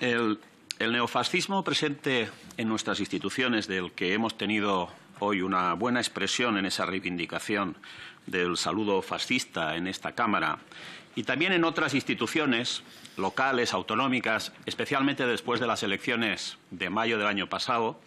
el, el neofascismo presente en nuestras instituciones, del que hemos tenido hoy una buena expresión en esa reivindicación del saludo fascista en esta Cámara y también en otras instituciones locales, autonómicas, especialmente después de las elecciones de mayo del año pasado,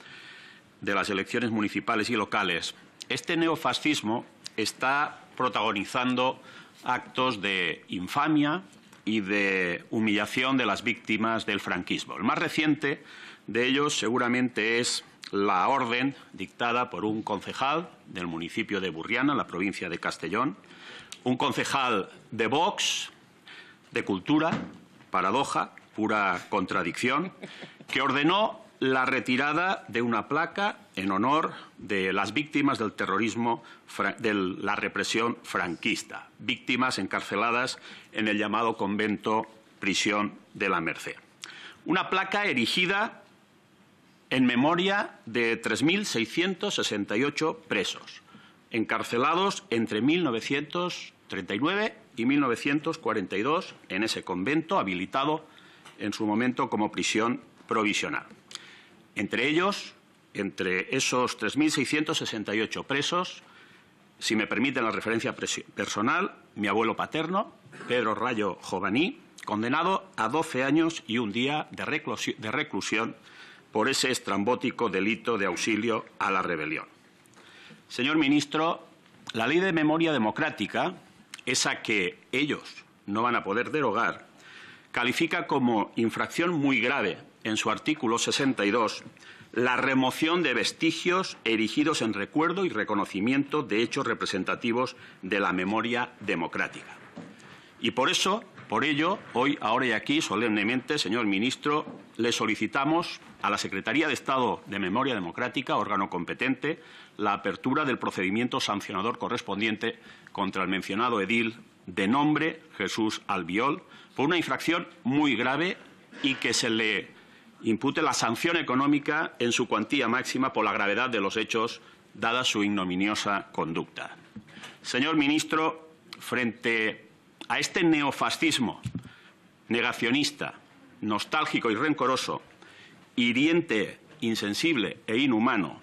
de las elecciones municipales y locales. Este neofascismo está protagonizando actos de infamia, y de humillación de las víctimas del franquismo. El más reciente de ellos seguramente es la orden dictada por un concejal del municipio de Burriana, en la provincia de Castellón, un concejal de Vox, de Cultura, paradoja, pura contradicción, que ordenó la retirada de una placa en honor de las víctimas del terrorismo, de la represión franquista, víctimas encarceladas en el llamado convento prisión de la Merced. Una placa erigida en memoria de 3.668 presos, encarcelados entre 1939 y 1942 en ese convento habilitado en su momento como prisión provisional. Entre ellos, entre esos 3.668 presos, si me permiten la referencia personal, mi abuelo paterno, Pedro Rayo Jovaní, condenado a 12 años y un día de reclusión, de reclusión por ese estrambótico delito de auxilio a la rebelión. Señor ministro, la ley de memoria democrática, esa que ellos no van a poder derogar, califica como infracción muy grave en su artículo 62, la remoción de vestigios erigidos en recuerdo y reconocimiento de hechos representativos de la memoria democrática. Y por eso, por ello, hoy, ahora y aquí, solemnemente, señor ministro, le solicitamos a la Secretaría de Estado de Memoria Democrática, órgano competente, la apertura del procedimiento sancionador correspondiente contra el mencionado edil de nombre Jesús Albiol por una infracción muy grave y que se le impute la sanción económica en su cuantía máxima por la gravedad de los hechos, dada su ignominiosa conducta. Señor ministro, frente a este neofascismo negacionista, nostálgico y rencoroso, hiriente, insensible e inhumano,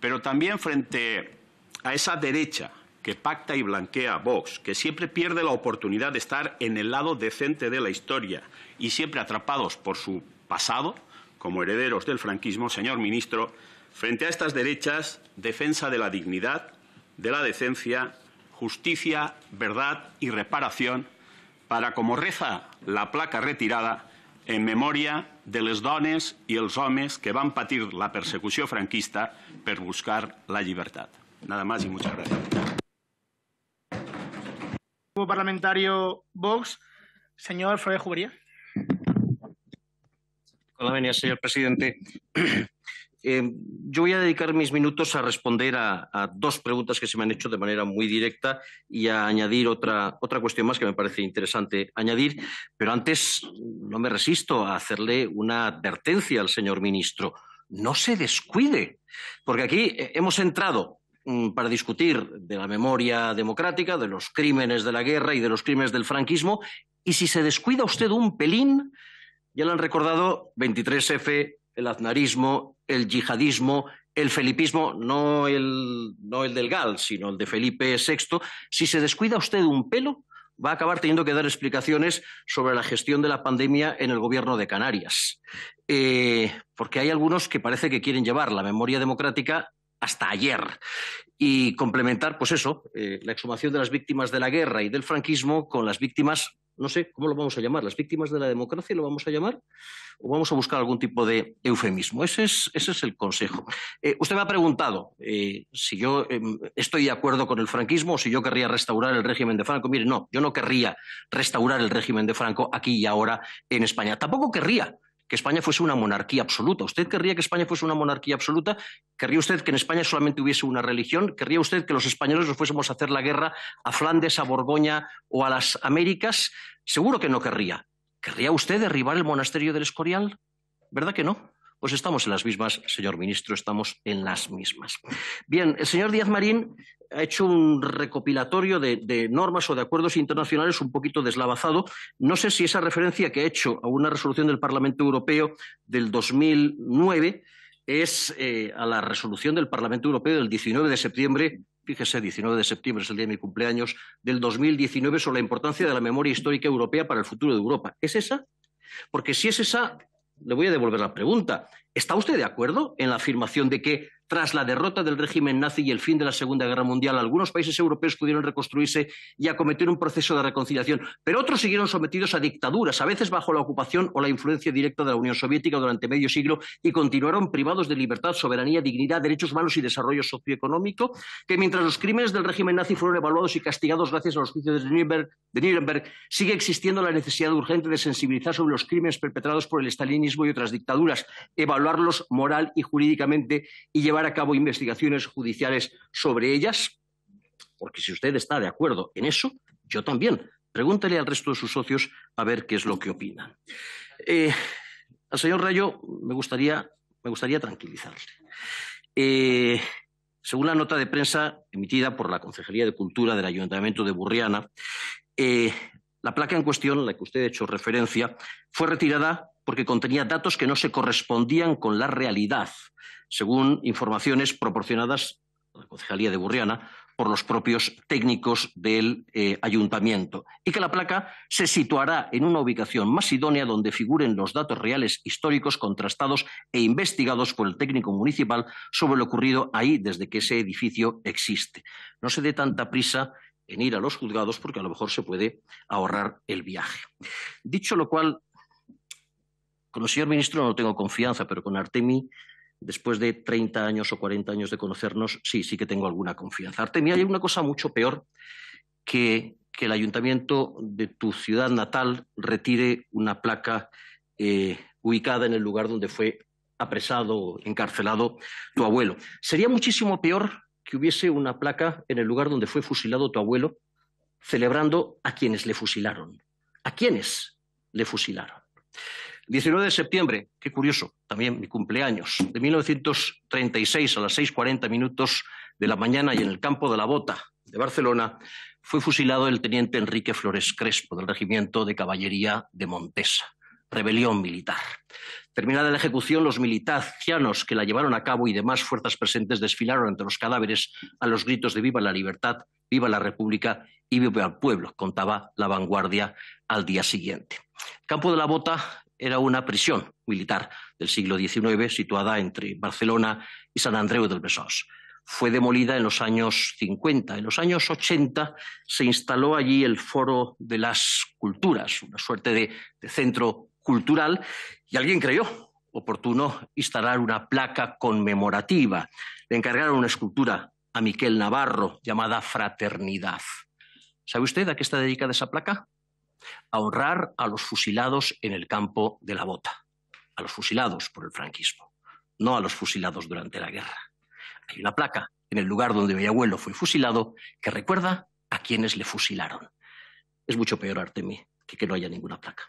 pero también frente a esa derecha que pacta y blanquea Vox, que siempre pierde la oportunidad de estar en el lado decente de la historia y siempre atrapados por su pasado, como herederos del franquismo, señor ministro, frente a estas derechas, defensa de la dignidad, de la decencia, justicia, verdad y reparación, para, como reza la placa retirada, en memoria de los dones y los hombres que van a patir la persecución franquista por buscar la libertad. Nada más y muchas gracias. parlamentario Vox, señor Hola, señor presidente. Eh, yo voy a dedicar mis minutos a responder a, dos preguntas que se me han hecho de manera muy directa y a añadir otra cuestión más que me parece interesante añadir. Pero antes no me resisto a hacerle una advertencia al señor ministro. No se descuide, porque aquí eh, hemos entrado mm, para discutir de la memoria democrática, de los crímenes de la guerra y de los crímenes del franquismo, y si se descuida usted un pelín, ya lo han recordado 23F, el aznarismo, el yihadismo, el felipismo, no el, del GAL, sino el de Felipe VI. Si se descuida usted un pelo, va a acabar teniendo que dar explicaciones sobre la gestión de la pandemia en el gobierno de Canarias. Eh, porque hay algunos que parece que quieren llevar la memoria democrática hasta ayer. Y complementar, pues eso, eh, la exhumación de las víctimas de la guerra y del franquismo con las víctimas, no sé, ¿cómo lo vamos a llamar? ¿Las víctimas de la democracia lo vamos a llamar? ¿O vamos a buscar algún tipo de eufemismo? Ese es, el consejo. Eh, usted me ha preguntado eh, si yo em, estoy de acuerdo con el franquismo o si yo querría restaurar el régimen de Franco. Mire, no, yo no querría restaurar el régimen de Franco aquí y ahora en España. Tampoco querría que España fuese una monarquía absoluta. ¿Usted querría que España fuese una monarquía absoluta? ¿Querría usted que en España solamente hubiese una religión? ¿Querría usted que los españoles nos fuésemos a hacer la guerra a Flandes, a Borgoña o a las Américas? Seguro que no querría. ¿Querría usted derribar el monasterio del Escorial? ¿Verdad que no? Pues estamos en las mismas, señor ministro, estamos en las mismas. Bien, el señor Díaz Marín ha hecho un recopilatorio de, normas o de acuerdos internacionales un poquito deslavazado. No sé si esa referencia que ha hecho a una resolución del Parlamento Europeo del 2009 es eh, a la resolución del Parlamento Europeo del 19 de septiembre fíjese, 19 de septiembre es el día de mi cumpleaños, del 2019 sobre la importancia de la memoria histórica europea para el futuro de Europa. ¿Es esa? Porque si es esa, le voy a devolver la pregunta. ¿Está usted de acuerdo en la afirmación de que, tras la derrota del régimen nazi y el fin de la Segunda Guerra Mundial, algunos países europeos pudieron reconstruirse y acometer un proceso de reconciliación, pero otros siguieron sometidos a dictaduras, a veces bajo la ocupación o la influencia directa de la Unión Soviética durante medio siglo, y continuaron privados de libertad, soberanía, dignidad, derechos humanos y desarrollo socioeconómico, que mientras los crímenes del régimen nazi fueron evaluados y castigados gracias a los juicios de Nuremberg, sigue existiendo la necesidad urgente de sensibilizar sobre los crímenes perpetrados por el estalinismo y otras dictaduras, evaluarlos moral y jurídicamente y llevar a cabo investigaciones judiciales sobre ellas? Porque si usted está de acuerdo en eso, yo también. Pregúntale al resto de sus socios a ver qué es lo que opinan. Eh, al señor Rayo me gustaría, me gustaría tranquilizarle. Eh, según la nota de prensa emitida por la Consejería de Cultura del Ayuntamiento de Burriana, eh, la placa en cuestión, a la que usted ha hecho referencia, fue retirada porque contenía datos que no se correspondían con la realidad, según informaciones proporcionadas a la Concejalía de Burriana por los propios técnicos del eh, ayuntamiento, y que la placa se situará en una ubicación más idónea donde figuren los datos reales históricos contrastados e investigados por el técnico municipal sobre lo ocurrido ahí desde que ese edificio existe. No se dé tanta prisa en ir a los juzgados porque a lo mejor se puede ahorrar el viaje. Dicho lo cual, con el señor ministro no tengo confianza, pero con Artemi, después de 30 años o 40 años de conocernos, sí, sí que tengo alguna confianza. Artemi, hay una cosa mucho peor que que el ayuntamiento de tu ciudad natal retire una placa eh, ubicada en el lugar donde fue apresado, o encarcelado tu abuelo. Sería muchísimo peor que hubiese una placa en el lugar donde fue fusilado tu abuelo, celebrando a quienes le fusilaron. ¿A quienes le fusilaron? 19 de septiembre, qué curioso, también mi cumpleaños, de 1936 a las 6.40 minutos de la mañana y en el campo de la Bota de Barcelona, fue fusilado el teniente Enrique Flores Crespo del Regimiento de Caballería de Montesa. Rebelión militar. Terminada la ejecución, los militacianos que la llevaron a cabo y demás fuerzas presentes desfilaron entre los cadáveres a los gritos de Viva la libertad, Viva la República y Viva el pueblo, contaba la vanguardia al día siguiente. Campo de la Bota era una prisión militar del siglo XIX situada entre Barcelona y San Andreu del Besós. Fue demolida en los años 50. En los años 80 se instaló allí el Foro de las Culturas, una suerte de, centro cultural, y alguien creyó oportuno instalar una placa conmemorativa. Le encargaron una escultura a Miquel Navarro llamada Fraternidad. ¿Sabe usted a qué está dedicada esa placa? ahorrar a los fusilados en el campo de la bota, a los fusilados por el franquismo, no a los fusilados durante la guerra. Hay una placa en el lugar donde mi abuelo fue fusilado que recuerda a quienes le fusilaron. Es mucho peor, Artemi, que que no haya ninguna placa.